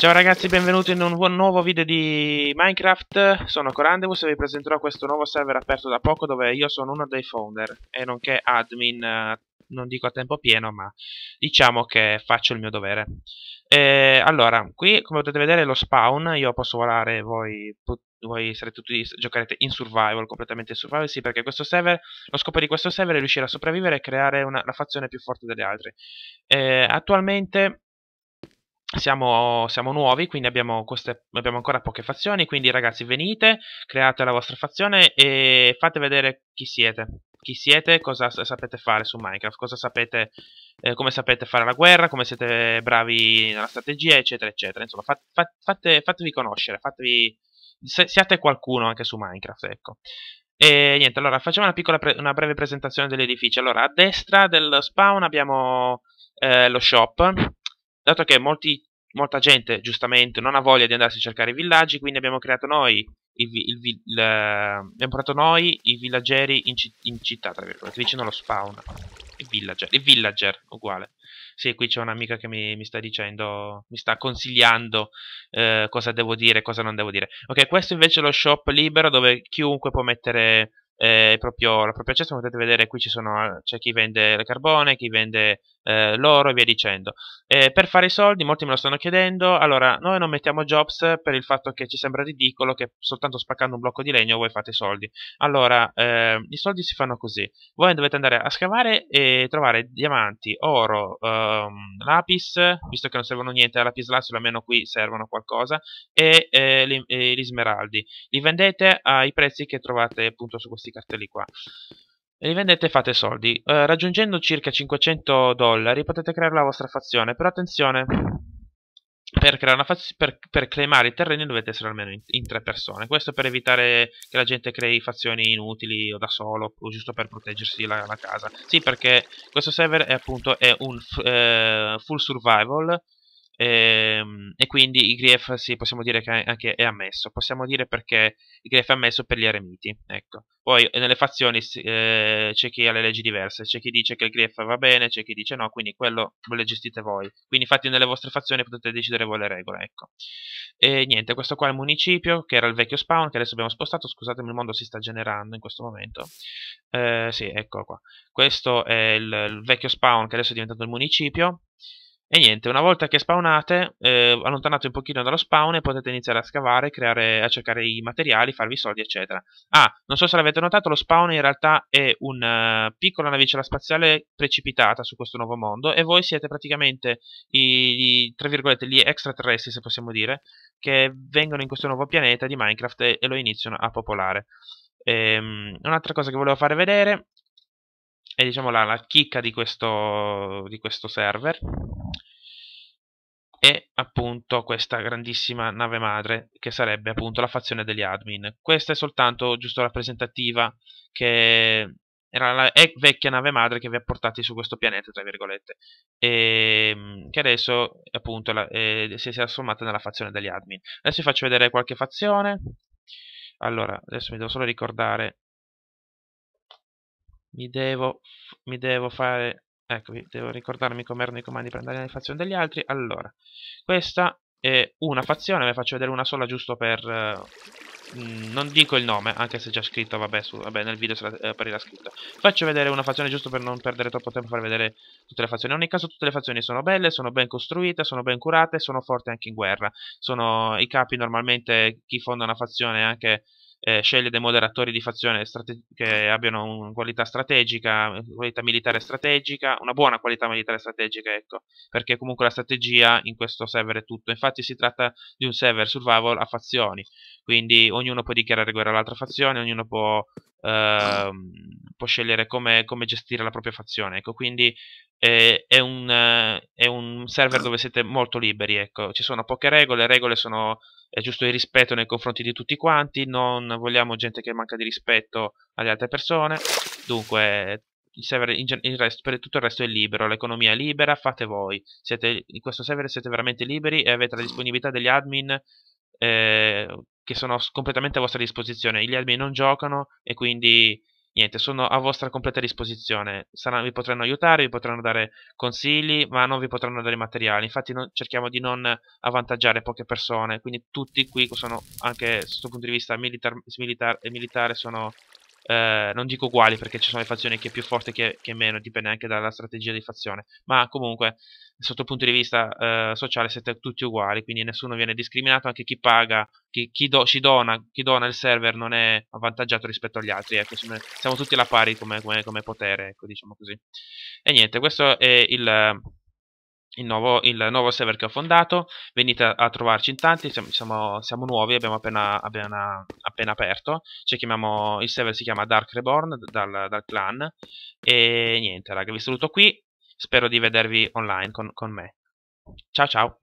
Ciao ragazzi, benvenuti in un nuovo video di Minecraft, sono Corandebus e vi presenterò questo nuovo server aperto da poco dove io sono uno dei founder e nonché admin, eh, non dico a tempo pieno ma diciamo che faccio il mio dovere. E, allora, qui come potete vedere lo spawn, io posso volare, voi, voi tutti, giocherete in survival, completamente in survival, sì perché questo server, lo scopo di questo server è riuscire a sopravvivere e creare una, la fazione più forte delle altre. E, attualmente siamo, siamo, nuovi, quindi abbiamo, queste, abbiamo, ancora poche fazioni, quindi ragazzi venite, create la vostra fazione e fate vedere chi siete, chi siete, cosa sapete fare su Minecraft, sapete, eh, come sapete fare la guerra, come siete bravi nella strategia, eccetera, eccetera. Insomma, fat, fat, fate, fatevi conoscere, fatevi, se, siate qualcuno anche su Minecraft, ecco. E niente, allora facciamo una, piccola una breve presentazione degli edifici. Allora, a destra del spawn abbiamo eh, lo shop, dato che molti, molta gente giustamente non ha voglia di andarsi a cercare i villaggi, quindi abbiamo creato noi il, il, il, ehm, il abbiamo portato noi i villaggeri in, in, città, tra virgolette, vicino allo spawn. I villager, i villager uguale. Sì, qui c'è un'amica che mi, mi, sta dicendo, mi sta consigliando eh, cosa devo dire e cosa non devo dire. Ok, questo invece è lo shop libero dove chiunque può mettere eh, proprio, la propria cesta, come potete vedere qui c'è chi vende il carbone, chi vende eh, l'oro e via dicendo. Eh, per fare i soldi, molti me lo stanno chiedendo, allora noi non mettiamo Jobs per il fatto che ci sembra ridicolo che soltanto spaccando un blocco di legno voi fate i soldi. Allora, eh, i soldi si fanno così, voi dovete andare a scavare e trovare diamanti, oro, ehm, lapis, visto che non servono niente a lapis lazio, almeno qui servono qualcosa, e, eh, li, e eh, gli smeraldi. Li vendete ai prezzi che trovate appunto su questi cartelli qua e li vendete e fate soldi. Eh, raggiungendo circa 500 dollari potete creare la vostra fazione, però attenzione, per, faz per, per claimare i terreni dovete essere almeno in, in, tre persone, questo per evitare che la gente crei fazioni inutili o da solo, o giusto per proteggersi la, la casa. Sì, perché questo server è appunto è un eh, full survival, Ehm, e, quindi il grief sì, possiamo dire che anche è ammesso. Possiamo dire perché il grief è ammesso per gli eremiti. Ecco. Poi eh, nelle fazioni eh, c'è chi ha le leggi diverse, c'è chi dice che il grief va bene, c'è chi dice no, quindi quello ve lo gestite voi. Quindi infatti nelle vostre fazioni potete decidere voi le regole. Ecco. E niente, questo qua è il municipio, che era il vecchio spawn, che adesso abbiamo spostato. Scusatemi, il mondo si sta generando in questo momento. Eh, sì, eccolo qua. Questo è il, il vecchio spawn che adesso è diventato il municipio e niente, una volta che spawnate, eh, allontanate un pochino dallo spawn, e potete iniziare a scavare, creare, a cercare i materiali, farvi soldi, eccetera. Ah, non so se l'avete notato, lo spawn in realtà è una eh, piccola navicella spaziale precipitata su questo nuovo mondo e voi siete praticamente i, i tra virgolette, gli extraterrestri, se possiamo dire, che vengono in questo nuovo pianeta di Minecraft e, e lo iniziano a popolare. Ehm, un'altra cosa che volevo fare vedere è diciamo la, la chicca di questo, di questo server e appunto questa grandissima nave madre che sarebbe appunto la fazione degli admin. Questa è soltanto giusto rappresentativa che era la vecchia nave madre che vi ha portati su questo pianeta, tra virgolette, e ehm, che adesso appunto la, eh, si è trasformata nella fazione degli admin. Adesso vi faccio vedere qualche fazione. Allora, adesso mi devo solo ricordare mi devo, mi devo fare eccovi, devo ricordarmi come erano i comandi per andare nelle fazioni degli altri allora, questa è una fazione, ve faccio vedere una sola giusto per mh, mhmm, non dico il nome, anche se è già scritto, vabbè, su, vabbè nel video sarà, eh, scritto. Faccio vedere una fazione giusto per non perdere troppo tempo a far vedere tutte le fazioni. In ogni caso tutte le fazioni sono belle, sono ben costruite, sono ben curate, sono forti anche in guerra. Sono i capi normalmente, chi fonda una fazione anche eh, sceglie dei moderatori di fazione strate- che abbiano una qualità strategica, una eh, qualità militare strategica, una buona qualità militare strategica, ecco, perché comunque la strategia in questo server è tutto. Infatti si tratta di un server survival a fazioni, quindi ognuno può dichiarare guerra all'altra fazione, ognuno può ehm, scegliere come, come gestire la propria fazione, ecco, quindi eh, è, un, eh, è, un, server dove siete molto liberi, ecco, ci sono poche regole, le regole sono eh, giusto il rispetto nei confronti di tutti quanti, non vogliamo gente che manca di rispetto alle altre persone, dunque il server in, il resto, per tutto il resto è libero, l'economia è libera, fate voi, siete, in questo server siete veramente liberi e avete la disponibilità degli admin eh, che sono completamente a vostra disposizione. Gli admin non giocano e quindi niente, sono a vostra completa disposizione. Sarà, vi potranno aiutare, vi potranno dare consigli, ma non vi potranno dare materiali. Infatti, non, cerchiamo di non avvantaggiare poche persone. Quindi, tutti qui sono anche sotto il punto di vista militar, militar e militare sono eh, non dico uguali perché ci sono le fazioni che è più forte che, che meno, dipende anche dalla strategia di fazione, ma comunque sotto il punto di vista eh, sociale siete tutti uguali, quindi nessuno viene discriminato, anche chi paga, chi, chi, do, dona, chi dona, il server non è avvantaggiato rispetto agli altri, ecco, siamo tutti alla pari come, come, come potere, ecco, diciamo così. E niente, questo è il il nuovo, il nuovo, server che ho fondato. Venite a, trovarci in tanti, siamo, siamo, siamo nuovi, abbiamo appena, appena, appena aperto. Chiamiamo, il server si chiama Dark Reborn dal, dal clan. E niente, raga, vi saluto qui. Spero di vedervi online con, con me. Ciao ciao!